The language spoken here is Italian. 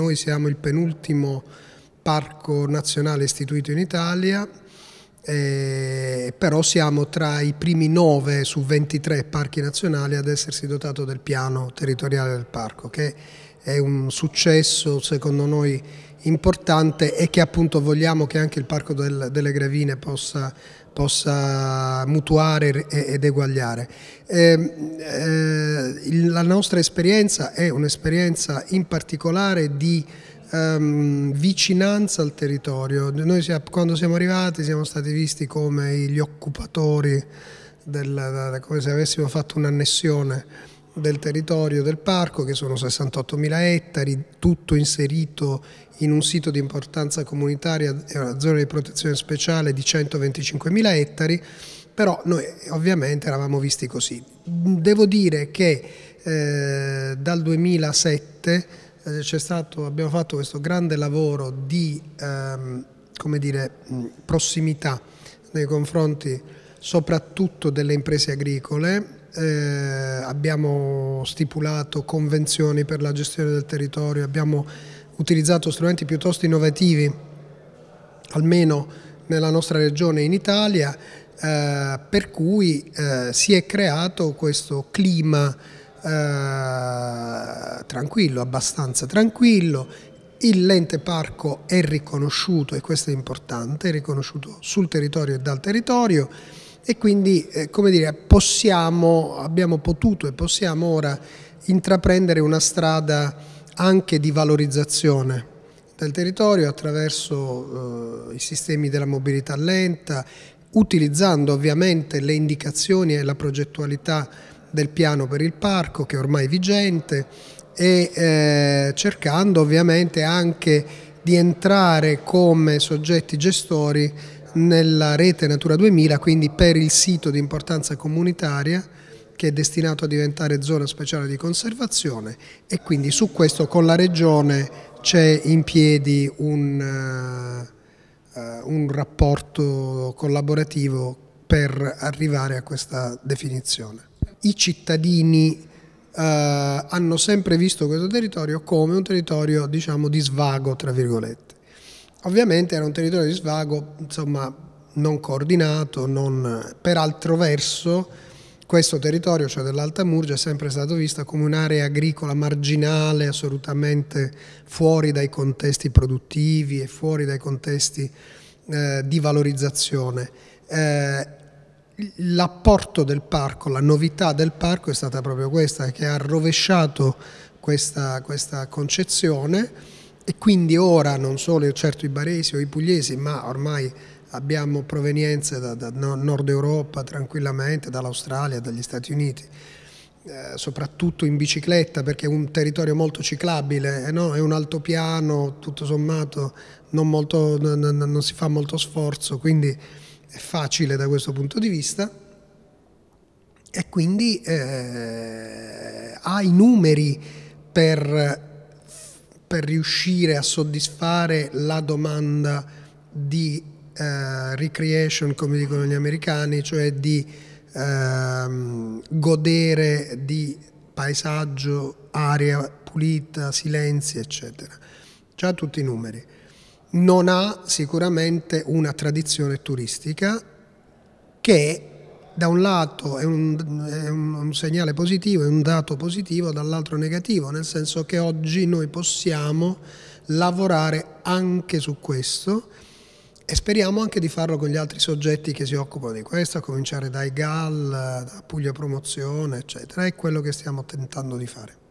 Noi siamo il penultimo parco nazionale istituito in Italia, eh, però siamo tra i primi 9 su 23 parchi nazionali ad essersi dotato del piano territoriale del parco, che è un successo secondo noi importante e che appunto vogliamo che anche il Parco del, delle Gravine possa, possa mutuare ed eguagliare. Ehm, eh, eh, la nostra esperienza è un'esperienza in particolare di ehm, vicinanza al territorio. Noi siamo, quando siamo arrivati siamo stati visti come gli occupatori, del, come se avessimo fatto un'annessione del territorio del parco, che sono 68.000 ettari, tutto inserito in un sito di importanza comunitaria una zona di protezione speciale di 125.000 ettari, però noi ovviamente eravamo visti così. Devo dire che eh, dal 2007 eh, stato, abbiamo fatto questo grande lavoro di ehm, dire, prossimità nei confronti soprattutto delle imprese agricole eh, abbiamo stipulato convenzioni per la gestione del territorio, abbiamo utilizzato strumenti piuttosto innovativi, almeno nella nostra regione in Italia, eh, per cui eh, si è creato questo clima eh, tranquillo, abbastanza tranquillo, il lente parco è riconosciuto, e questo è importante, è riconosciuto sul territorio e dal territorio, e quindi eh, come dire, possiamo, abbiamo potuto e possiamo ora intraprendere una strada anche di valorizzazione del territorio attraverso eh, i sistemi della mobilità lenta, utilizzando ovviamente le indicazioni e la progettualità del piano per il parco che è ormai vigente e eh, cercando ovviamente anche di entrare come soggetti gestori nella rete Natura 2000, quindi per il sito di importanza comunitaria che è destinato a diventare zona speciale di conservazione e quindi su questo con la Regione c'è in piedi un, uh, un rapporto collaborativo per arrivare a questa definizione. I cittadini Uh, hanno sempre visto questo territorio come un territorio diciamo, di svago tra virgolette Ovviamente era un territorio di svago, insomma, non coordinato, non... per altro verso questo territorio, cioè dell'Alta Murgia, è sempre stato visto come un'area agricola marginale, assolutamente fuori dai contesti produttivi e fuori dai contesti eh, di valorizzazione. Eh, l'apporto del parco, la novità del parco è stata proprio questa, che ha rovesciato questa, questa concezione e quindi ora non solo certo i baresi o i pugliesi, ma ormai abbiamo provenienze da, da Nord Europa tranquillamente, dall'Australia, dagli Stati Uniti, eh, soprattutto in bicicletta perché è un territorio molto ciclabile, eh no? è un altopiano, tutto sommato non, molto, non, non si fa molto sforzo, quindi è facile da questo punto di vista e quindi eh, ha i numeri per per riuscire a soddisfare la domanda di eh, recreation, come dicono gli americani, cioè di ehm, godere di paesaggio, aria pulita, silenzi, eccetera. Già tutti i numeri. Non ha sicuramente una tradizione turistica che da un lato è un, è un segnale positivo, è un dato positivo, dall'altro negativo, nel senso che oggi noi possiamo lavorare anche su questo e speriamo anche di farlo con gli altri soggetti che si occupano di questo, a cominciare dai GAL, da Puglia Promozione, eccetera. È quello che stiamo tentando di fare.